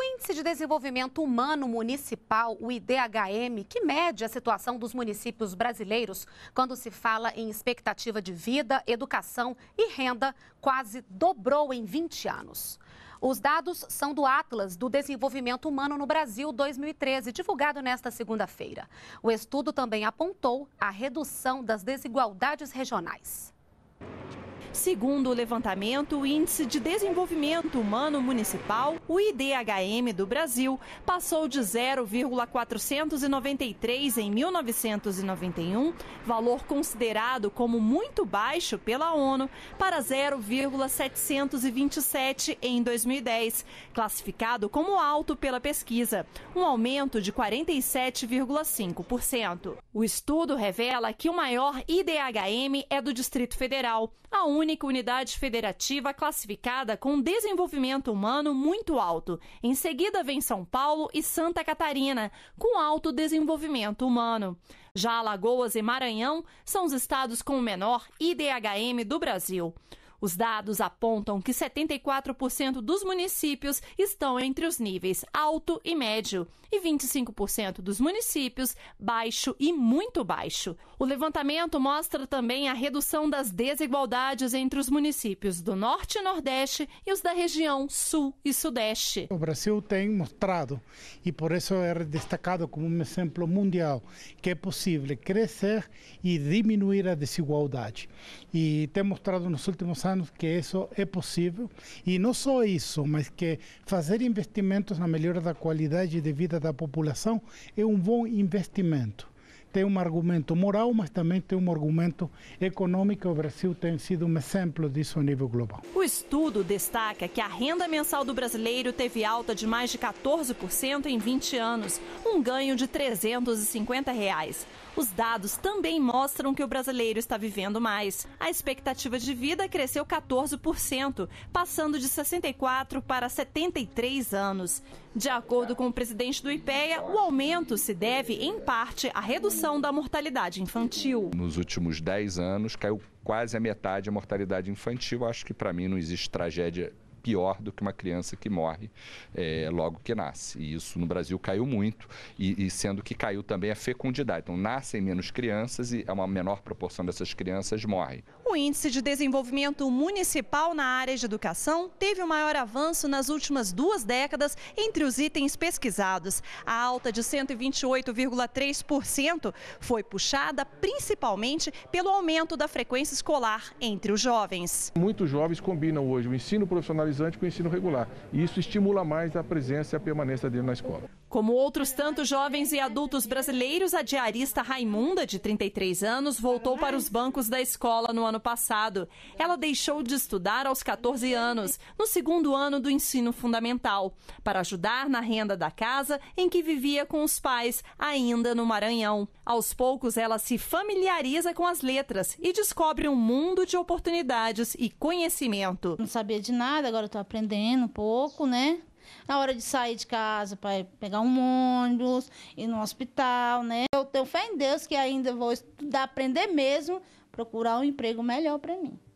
O Índice de Desenvolvimento Humano Municipal, o IDHM, que mede a situação dos municípios brasileiros quando se fala em expectativa de vida, educação e renda, quase dobrou em 20 anos. Os dados são do Atlas do Desenvolvimento Humano no Brasil 2013, divulgado nesta segunda-feira. O estudo também apontou a redução das desigualdades regionais. Segundo o levantamento, o Índice de Desenvolvimento Humano Municipal, o IDHM do Brasil, passou de 0,493 em 1991, valor considerado como muito baixo pela ONU, para 0,727 em 2010, classificado como alto pela pesquisa, um aumento de 47,5%. O estudo revela que o maior IDHM é do Distrito Federal, aonde única unidade federativa classificada com desenvolvimento humano muito alto. Em seguida vem São Paulo e Santa Catarina, com alto desenvolvimento humano. Já Alagoas e Maranhão são os estados com o menor IDHM do Brasil. Os dados apontam que 74% dos municípios estão entre os níveis alto e médio e 25% dos municípios baixo e muito baixo. O levantamento mostra também a redução das desigualdades entre os municípios do Norte e Nordeste e os da região Sul e Sudeste. O Brasil tem mostrado, e por isso é destacado como um exemplo mundial, que é possível crescer e diminuir a desigualdade. E tem mostrado nos últimos anos anos que isso é possível. E não só isso, mas que fazer investimentos na melhora da qualidade de vida da população é um bom investimento tem um argumento moral, mas também tem um argumento econômico. O Brasil tem sido um exemplo disso a nível global. O estudo destaca que a renda mensal do brasileiro teve alta de mais de 14% em 20 anos, um ganho de 350 reais. Os dados também mostram que o brasileiro está vivendo mais. A expectativa de vida cresceu 14%, passando de 64 para 73 anos. De acordo com o presidente do IPEA, o aumento se deve, em parte, à redução da mortalidade infantil. Nos últimos 10 anos, caiu quase a metade a mortalidade infantil. Acho que, para mim, não existe tragédia pior do que uma criança que morre é, logo que nasce. E isso no Brasil caiu muito, e, e, sendo que caiu também a fecundidade. Então, nascem menos crianças e uma menor proporção dessas crianças morre O Índice de Desenvolvimento Municipal na área de educação teve o maior avanço nas últimas duas décadas entre os itens pesquisados. A alta de 128,3% foi puxada principalmente pelo aumento da frequência escolar entre os jovens. Muitos jovens combinam hoje o ensino profissional individualizante com o ensino regular. E isso estimula mais a presença e a permanência dele na escola. Como outros tantos jovens e adultos brasileiros, a diarista Raimunda, de 33 anos, voltou para os bancos da escola no ano passado. Ela deixou de estudar aos 14 anos, no segundo ano do ensino fundamental, para ajudar na renda da casa em que vivia com os pais, ainda no Maranhão. Aos poucos, ela se familiariza com as letras e descobre um mundo de oportunidades e conhecimento. Não sabia de nada, agora agora estou aprendendo um pouco, né? Na hora de sair de casa para pegar um ônibus, ir no hospital, né? Eu tenho fé em Deus que ainda vou estudar, aprender mesmo, procurar um emprego melhor para mim.